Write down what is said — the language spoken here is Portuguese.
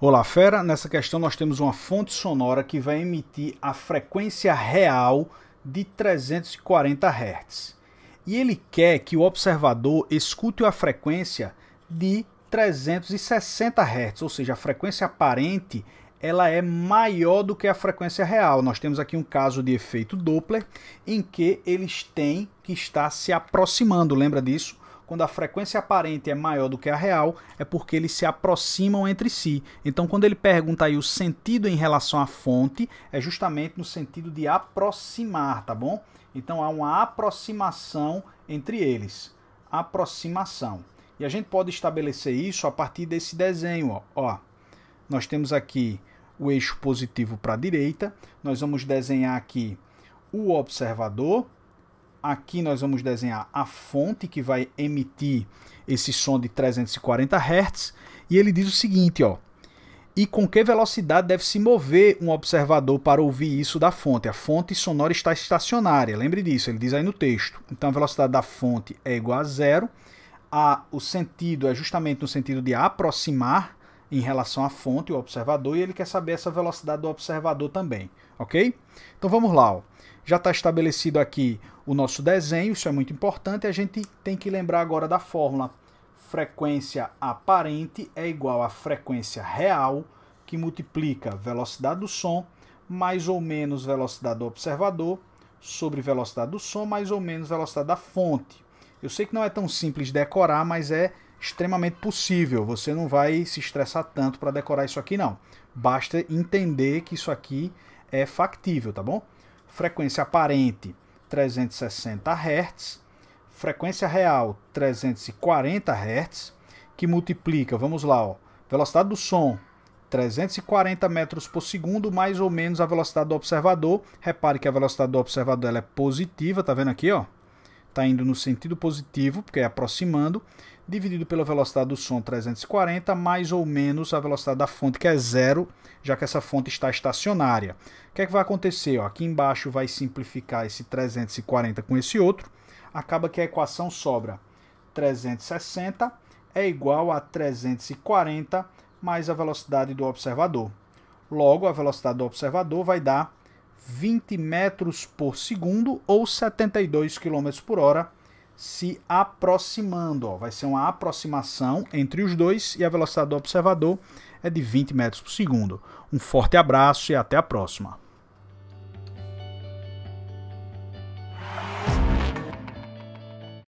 Olá, fera. Nessa questão nós temos uma fonte sonora que vai emitir a frequência real de 340 Hz. E ele quer que o observador escute a frequência de 360 Hz, ou seja, a frequência aparente ela é maior do que a frequência real. Nós temos aqui um caso de efeito Doppler em que eles têm que estar se aproximando, lembra disso? quando a frequência aparente é maior do que a real, é porque eles se aproximam entre si. Então, quando ele pergunta aí o sentido em relação à fonte, é justamente no sentido de aproximar, tá bom? Então, há uma aproximação entre eles. Aproximação. E a gente pode estabelecer isso a partir desse desenho, ó. ó nós temos aqui o eixo positivo para a direita, nós vamos desenhar aqui o observador Aqui nós vamos desenhar a fonte que vai emitir esse som de 340 Hz. E ele diz o seguinte, ó. E com que velocidade deve se mover um observador para ouvir isso da fonte? A fonte sonora está estacionária, lembre disso, ele diz aí no texto. Então a velocidade da fonte é igual a zero. A, o sentido é justamente no sentido de aproximar, em relação à fonte, o observador, e ele quer saber essa velocidade do observador também, ok? Então vamos lá, ó. já está estabelecido aqui o nosso desenho, isso é muito importante, a gente tem que lembrar agora da fórmula. Frequência aparente é igual à frequência real, que multiplica velocidade do som mais ou menos velocidade do observador sobre velocidade do som mais ou menos velocidade da fonte. Eu sei que não é tão simples decorar, mas é extremamente possível. Você não vai se estressar tanto para decorar isso aqui, não. Basta entender que isso aqui é factível, tá bom? Frequência aparente 360 Hz, frequência real 340 Hz, que multiplica, vamos lá, ó, velocidade do som 340 metros por segundo, mais ou menos a velocidade do observador. Repare que a velocidade do observador ela é positiva, tá vendo aqui, ó? está indo no sentido positivo, porque é aproximando, dividido pela velocidade do som 340, mais ou menos a velocidade da fonte, que é zero, já que essa fonte está estacionária. O que é que vai acontecer? Ó, aqui embaixo vai simplificar esse 340 com esse outro, acaba que a equação sobra 360 é igual a 340 mais a velocidade do observador. Logo, a velocidade do observador vai dar 20 metros por segundo ou 72 km por hora se aproximando. Ó. Vai ser uma aproximação entre os dois e a velocidade do observador é de 20 metros por segundo. Um forte abraço e até a próxima.